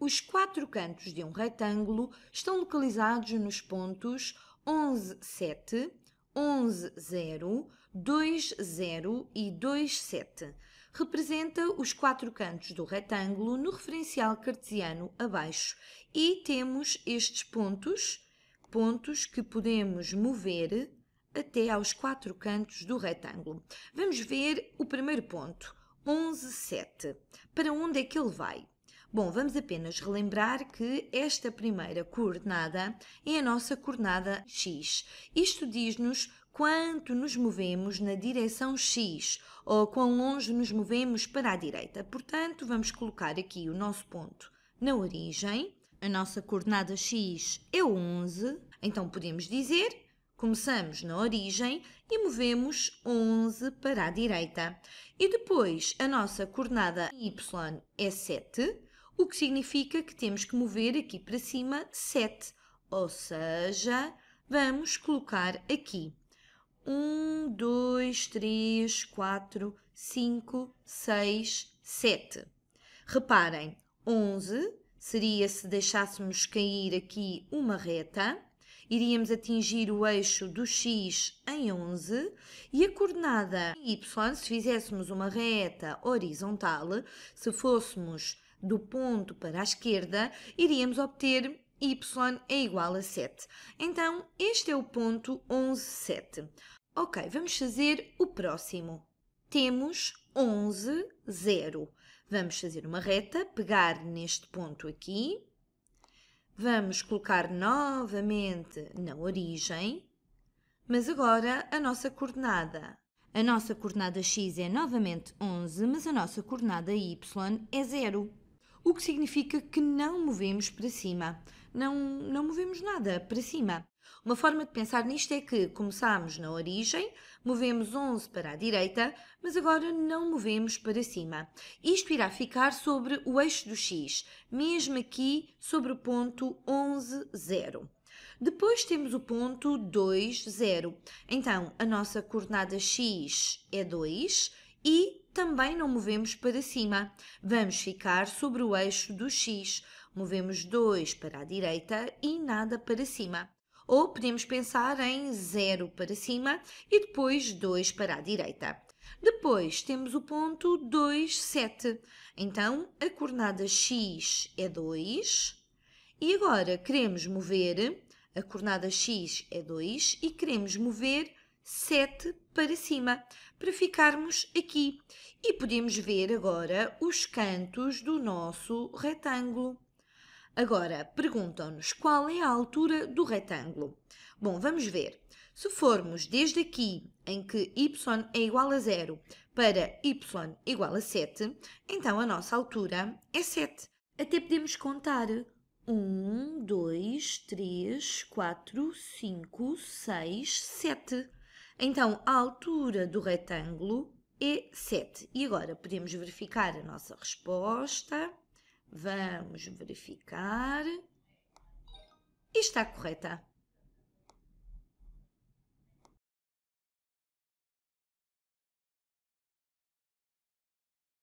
Os quatro cantos de um retângulo estão localizados nos pontos 11, 7, 11, 0, 2, 0 e 2, 7. Representa os quatro cantos do retângulo no referencial cartesiano abaixo e temos estes pontos, pontos que podemos mover até aos quatro cantos do retângulo. Vamos ver o primeiro ponto, 11, 7. Para onde é que ele vai? Bom, vamos apenas relembrar que esta primeira coordenada é a nossa coordenada x. Isto diz-nos quanto nos movemos na direção x ou quão longe nos movemos para a direita. Portanto, vamos colocar aqui o nosso ponto na origem. A nossa coordenada x é 11, então podemos dizer Começamos na origem e movemos 11 para a direita. E depois a nossa coordenada y é 7, o que significa que temos que mover aqui para cima 7, ou seja, vamos colocar aqui 1, 2, 3, 4, 5, 6, 7. Reparem, 11 seria se deixássemos cair aqui uma reta, iríamos atingir o eixo do x em 11 e a coordenada y, se fizéssemos uma reta horizontal, se fôssemos do ponto para a esquerda, iríamos obter y é igual a 7. Então, este é o ponto 11, 7. Ok, vamos fazer o próximo. Temos 11, 0. Vamos fazer uma reta, pegar neste ponto aqui. Vamos colocar novamente na origem. Mas agora a nossa coordenada. A nossa coordenada x é novamente 11, mas a nossa coordenada y é 0 o que significa que não movemos para cima. Não, não movemos nada para cima. Uma forma de pensar nisto é que começámos na origem, movemos 11 para a direita, mas agora não movemos para cima. Isto irá ficar sobre o eixo do X, mesmo aqui sobre o ponto 11, 0. Depois temos o ponto 2, 0. Então, a nossa coordenada X é 2 e também não movemos para cima. Vamos ficar sobre o eixo do X. Movemos 2 para a direita e nada para cima. Ou podemos pensar em 0 para cima e depois 2 para a direita. Depois temos o ponto 2, 7. Então, a coordenada x é 2. E agora queremos mover, a coordenada x é 2, e queremos mover 7 para cima, para ficarmos aqui. E podemos ver agora os cantos do nosso retângulo. Agora, perguntam-nos qual é a altura do retângulo. Bom, vamos ver. Se formos desde aqui, em que y é igual a zero, para y igual a 7, então a nossa altura é 7. Até podemos contar 1, 2, 3, 4, 5, 6, 7. Então, a altura do retângulo é 7. E agora podemos verificar a nossa resposta. Vamos verificar. está correta.